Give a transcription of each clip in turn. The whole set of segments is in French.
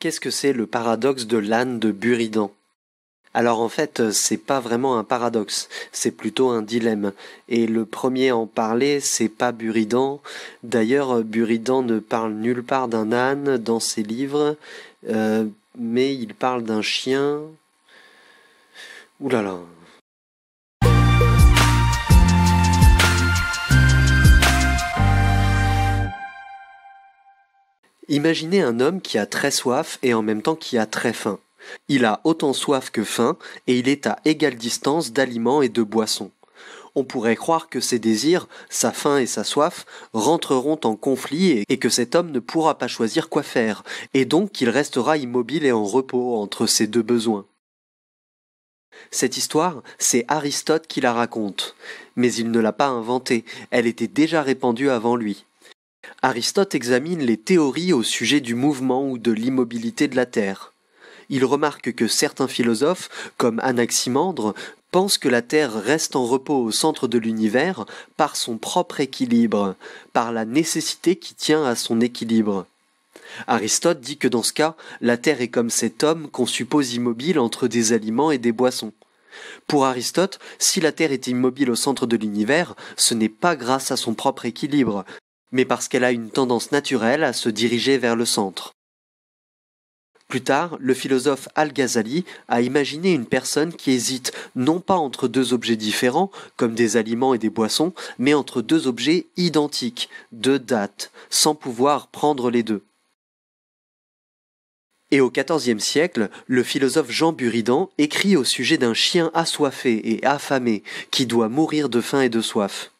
Qu'est-ce que c'est le paradoxe de l'âne de Buridan alors en fait, c'est pas vraiment un paradoxe, c'est plutôt un dilemme. Et le premier à en parler, c'est pas Buridan. D'ailleurs, Buridan ne parle nulle part d'un âne dans ses livres, euh, mais il parle d'un chien. Ouh là là, Imaginez un homme qui a très soif et en même temps qui a très faim. Il a autant soif que faim et il est à égale distance d'aliments et de boissons. On pourrait croire que ses désirs, sa faim et sa soif, rentreront en conflit et que cet homme ne pourra pas choisir quoi faire, et donc qu'il restera immobile et en repos entre ses deux besoins. Cette histoire, c'est Aristote qui la raconte, mais il ne l'a pas inventée, elle était déjà répandue avant lui. Aristote examine les théories au sujet du mouvement ou de l'immobilité de la Terre. Il remarque que certains philosophes, comme Anaximandre, pensent que la Terre reste en repos au centre de l'univers par son propre équilibre, par la nécessité qui tient à son équilibre. Aristote dit que dans ce cas, la Terre est comme cet homme qu'on suppose immobile entre des aliments et des boissons. Pour Aristote, si la Terre est immobile au centre de l'univers, ce n'est pas grâce à son propre équilibre, mais parce qu'elle a une tendance naturelle à se diriger vers le centre. Plus tard, le philosophe Al-Ghazali a imaginé une personne qui hésite non pas entre deux objets différents, comme des aliments et des boissons, mais entre deux objets identiques, de date, sans pouvoir prendre les deux. Et au XIVe siècle, le philosophe Jean Buridan écrit au sujet d'un chien assoiffé et affamé qui doit mourir de faim et de soif.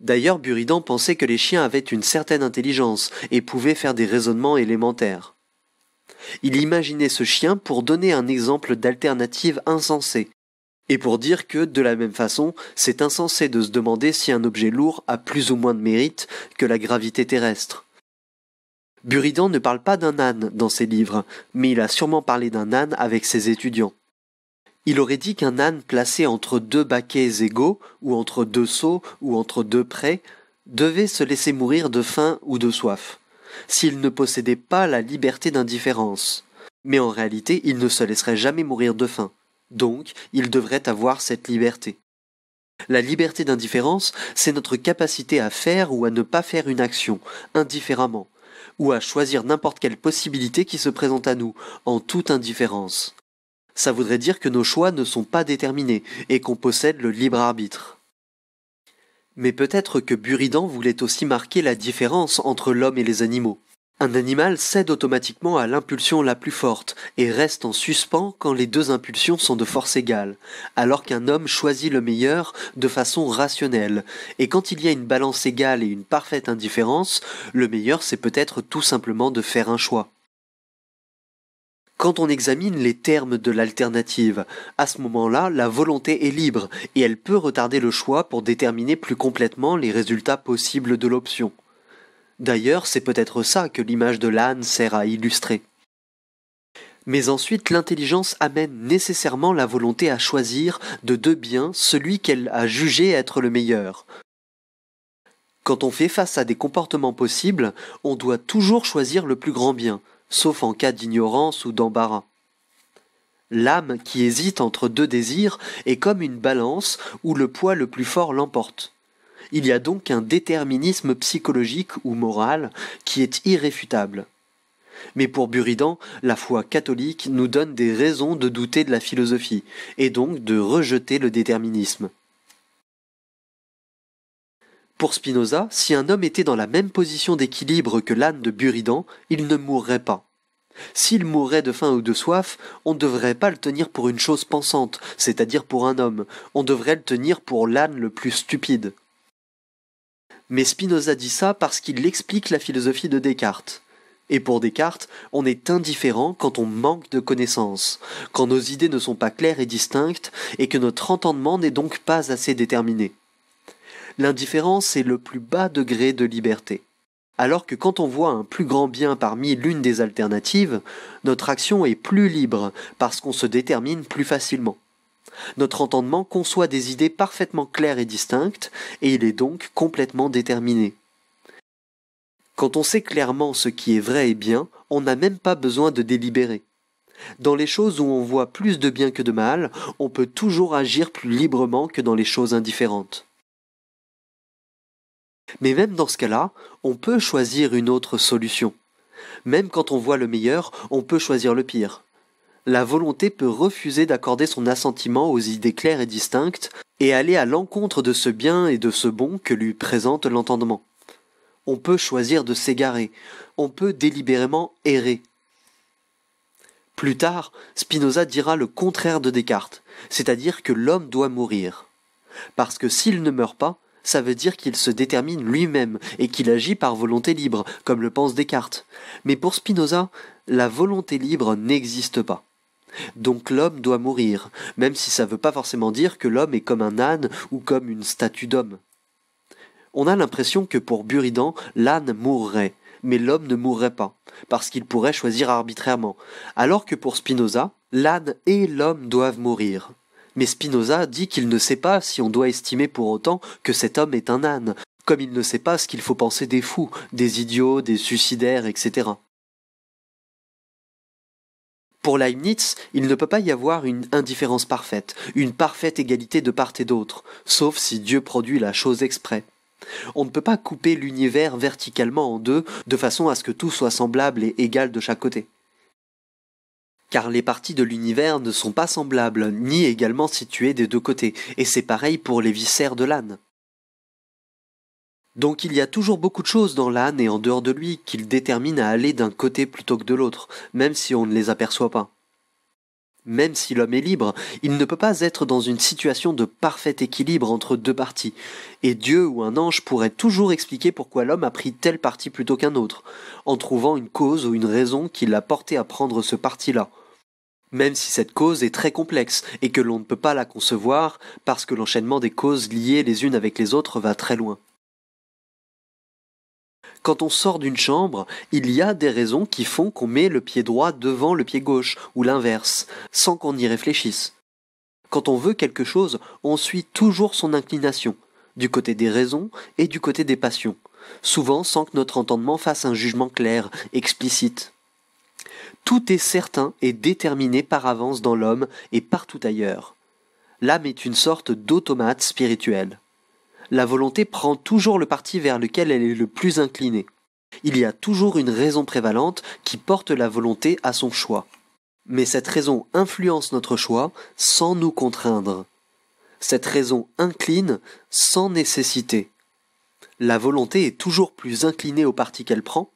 D'ailleurs, Buridan pensait que les chiens avaient une certaine intelligence et pouvaient faire des raisonnements élémentaires. Il imaginait ce chien pour donner un exemple d'alternative insensée, et pour dire que, de la même façon, c'est insensé de se demander si un objet lourd a plus ou moins de mérite que la gravité terrestre. Buridan ne parle pas d'un âne dans ses livres, mais il a sûrement parlé d'un âne avec ses étudiants. Il aurait dit qu'un âne placé entre deux baquets égaux, ou entre deux seaux, ou entre deux prés, devait se laisser mourir de faim ou de soif, s'il ne possédait pas la liberté d'indifférence. Mais en réalité, il ne se laisserait jamais mourir de faim. Donc, il devrait avoir cette liberté. La liberté d'indifférence, c'est notre capacité à faire ou à ne pas faire une action, indifféremment, ou à choisir n'importe quelle possibilité qui se présente à nous, en toute indifférence ça voudrait dire que nos choix ne sont pas déterminés et qu'on possède le libre arbitre. Mais peut-être que Buridan voulait aussi marquer la différence entre l'homme et les animaux. Un animal cède automatiquement à l'impulsion la plus forte et reste en suspens quand les deux impulsions sont de force égale, alors qu'un homme choisit le meilleur de façon rationnelle, et quand il y a une balance égale et une parfaite indifférence, le meilleur c'est peut-être tout simplement de faire un choix. Quand on examine les termes de l'alternative, à ce moment-là, la volonté est libre et elle peut retarder le choix pour déterminer plus complètement les résultats possibles de l'option. D'ailleurs, c'est peut-être ça que l'image de l'âne sert à illustrer. Mais ensuite, l'intelligence amène nécessairement la volonté à choisir de deux biens celui qu'elle a jugé être le meilleur. Quand on fait face à des comportements possibles, on doit toujours choisir le plus grand bien, sauf en cas d'ignorance ou d'embarras. L'âme qui hésite entre deux désirs est comme une balance où le poids le plus fort l'emporte. Il y a donc un déterminisme psychologique ou moral qui est irréfutable. Mais pour Buridan, la foi catholique nous donne des raisons de douter de la philosophie, et donc de rejeter le déterminisme. Pour Spinoza, si un homme était dans la même position d'équilibre que l'âne de Buridan, il ne mourrait pas. S'il mourait de faim ou de soif, on ne devrait pas le tenir pour une chose pensante, c'est-à-dire pour un homme, on devrait le tenir pour l'âne le plus stupide. Mais Spinoza dit ça parce qu'il explique la philosophie de Descartes. Et pour Descartes, on est indifférent quand on manque de connaissances, quand nos idées ne sont pas claires et distinctes, et que notre entendement n'est donc pas assez déterminé. L'indifférence est le plus bas degré de liberté. Alors que quand on voit un plus grand bien parmi l'une des alternatives, notre action est plus libre parce qu'on se détermine plus facilement. Notre entendement conçoit des idées parfaitement claires et distinctes, et il est donc complètement déterminé. Quand on sait clairement ce qui est vrai et bien, on n'a même pas besoin de délibérer. Dans les choses où on voit plus de bien que de mal, on peut toujours agir plus librement que dans les choses indifférentes. Mais même dans ce cas-là, on peut choisir une autre solution. Même quand on voit le meilleur, on peut choisir le pire. La volonté peut refuser d'accorder son assentiment aux idées claires et distinctes et aller à l'encontre de ce bien et de ce bon que lui présente l'entendement. On peut choisir de s'égarer, on peut délibérément errer. Plus tard, Spinoza dira le contraire de Descartes, c'est-à-dire que l'homme doit mourir. Parce que s'il ne meurt pas, ça veut dire qu'il se détermine lui-même et qu'il agit par volonté libre, comme le pense Descartes. Mais pour Spinoza, la volonté libre n'existe pas. Donc l'homme doit mourir, même si ça ne veut pas forcément dire que l'homme est comme un âne ou comme une statue d'homme. On a l'impression que pour Buridan, l'âne mourrait, mais l'homme ne mourrait pas, parce qu'il pourrait choisir arbitrairement, alors que pour Spinoza, l'âne et l'homme doivent mourir. Mais Spinoza dit qu'il ne sait pas si on doit estimer pour autant que cet homme est un âne, comme il ne sait pas ce qu'il faut penser des fous, des idiots, des suicidaires, etc. Pour Leibniz, il ne peut pas y avoir une indifférence parfaite, une parfaite égalité de part et d'autre, sauf si Dieu produit la chose exprès. On ne peut pas couper l'univers verticalement en deux de façon à ce que tout soit semblable et égal de chaque côté car les parties de l'univers ne sont pas semblables, ni également situées des deux côtés, et c'est pareil pour les viscères de l'âne. Donc il y a toujours beaucoup de choses dans l'âne et en dehors de lui qu'il détermine à aller d'un côté plutôt que de l'autre, même si on ne les aperçoit pas. Même si l'homme est libre, il ne peut pas être dans une situation de parfait équilibre entre deux parties, et Dieu ou un ange pourrait toujours expliquer pourquoi l'homme a pris telle partie plutôt qu'un autre, en trouvant une cause ou une raison qui l'a porté à prendre ce parti-là même si cette cause est très complexe et que l'on ne peut pas la concevoir parce que l'enchaînement des causes liées les unes avec les autres va très loin. Quand on sort d'une chambre, il y a des raisons qui font qu'on met le pied droit devant le pied gauche, ou l'inverse, sans qu'on y réfléchisse. Quand on veut quelque chose, on suit toujours son inclination, du côté des raisons et du côté des passions, souvent sans que notre entendement fasse un jugement clair, explicite. Tout est certain et déterminé par avance dans l'homme et partout ailleurs. L'âme est une sorte d'automate spirituel. La volonté prend toujours le parti vers lequel elle est le plus inclinée. Il y a toujours une raison prévalente qui porte la volonté à son choix. Mais cette raison influence notre choix sans nous contraindre. Cette raison incline sans nécessité. La volonté est toujours plus inclinée au parti qu'elle prend,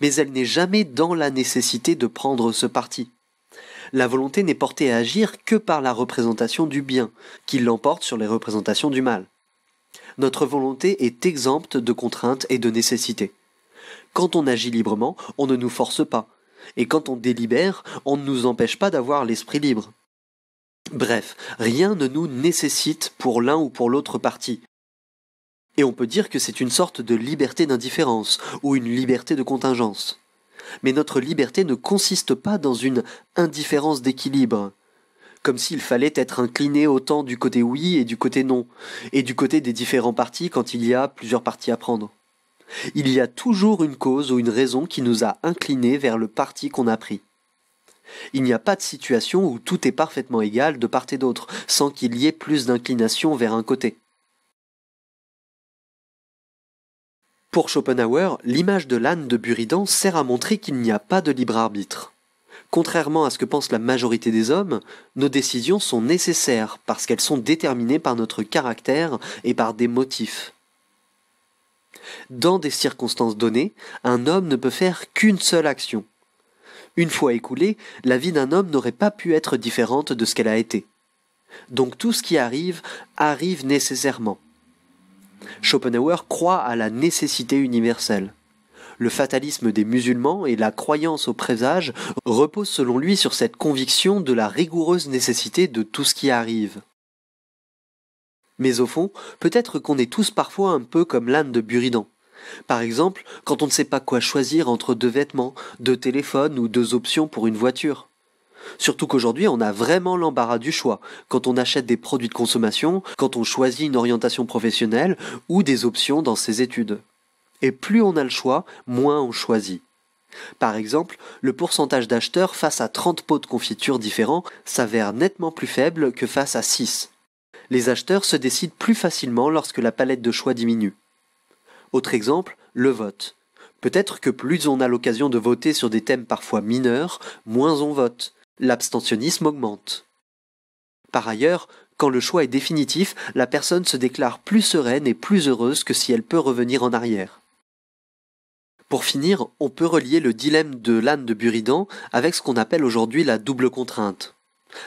mais elle n'est jamais dans la nécessité de prendre ce parti. La volonté n'est portée à agir que par la représentation du bien, qui l'emporte sur les représentations du mal. Notre volonté est exempte de contraintes et de nécessités. Quand on agit librement, on ne nous force pas, et quand on délibère, on ne nous empêche pas d'avoir l'esprit libre. Bref, rien ne nous nécessite pour l'un ou pour l'autre parti, et on peut dire que c'est une sorte de liberté d'indifférence ou une liberté de contingence. Mais notre liberté ne consiste pas dans une indifférence d'équilibre, comme s'il fallait être incliné autant du côté oui et du côté non, et du côté des différents partis quand il y a plusieurs partis à prendre. Il y a toujours une cause ou une raison qui nous a inclinés vers le parti qu'on a pris. Il n'y a pas de situation où tout est parfaitement égal de part et d'autre, sans qu'il y ait plus d'inclination vers un côté. Pour Schopenhauer, l'image de l'âne de Buridan sert à montrer qu'il n'y a pas de libre arbitre. Contrairement à ce que pense la majorité des hommes, nos décisions sont nécessaires parce qu'elles sont déterminées par notre caractère et par des motifs. Dans des circonstances données, un homme ne peut faire qu'une seule action. Une fois écoulée, la vie d'un homme n'aurait pas pu être différente de ce qu'elle a été. Donc tout ce qui arrive arrive nécessairement. Schopenhauer croit à la nécessité universelle. Le fatalisme des musulmans et la croyance au présage reposent selon lui sur cette conviction de la rigoureuse nécessité de tout ce qui arrive. Mais au fond, peut-être qu'on est tous parfois un peu comme l'âne de Buridan. Par exemple, quand on ne sait pas quoi choisir entre deux vêtements, deux téléphones ou deux options pour une voiture. Surtout qu'aujourd'hui, on a vraiment l'embarras du choix quand on achète des produits de consommation, quand on choisit une orientation professionnelle ou des options dans ses études. Et plus on a le choix, moins on choisit. Par exemple, le pourcentage d'acheteurs face à 30 pots de confiture différents s'avère nettement plus faible que face à 6. Les acheteurs se décident plus facilement lorsque la palette de choix diminue. Autre exemple, le vote. Peut-être que plus on a l'occasion de voter sur des thèmes parfois mineurs, moins on vote l'abstentionnisme augmente. Par ailleurs, quand le choix est définitif, la personne se déclare plus sereine et plus heureuse que si elle peut revenir en arrière. Pour finir, on peut relier le dilemme de l'âne de Buridan avec ce qu'on appelle aujourd'hui la double contrainte.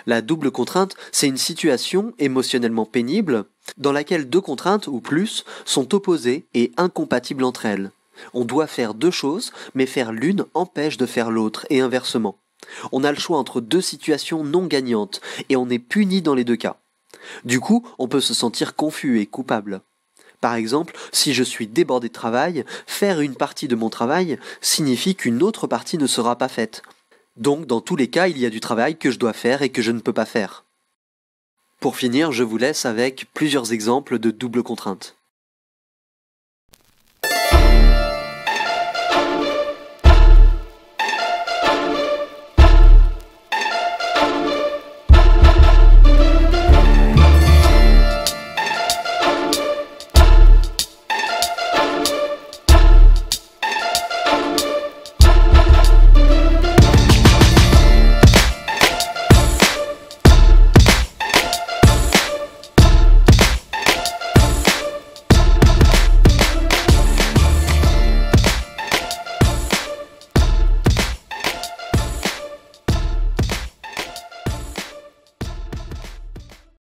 La double contrainte, c'est une situation émotionnellement pénible dans laquelle deux contraintes ou plus sont opposées et incompatibles entre elles. On doit faire deux choses, mais faire l'une empêche de faire l'autre, et inversement. On a le choix entre deux situations non gagnantes, et on est puni dans les deux cas. Du coup, on peut se sentir confus et coupable. Par exemple, si je suis débordé de travail, faire une partie de mon travail signifie qu'une autre partie ne sera pas faite. Donc, dans tous les cas, il y a du travail que je dois faire et que je ne peux pas faire. Pour finir, je vous laisse avec plusieurs exemples de double contrainte.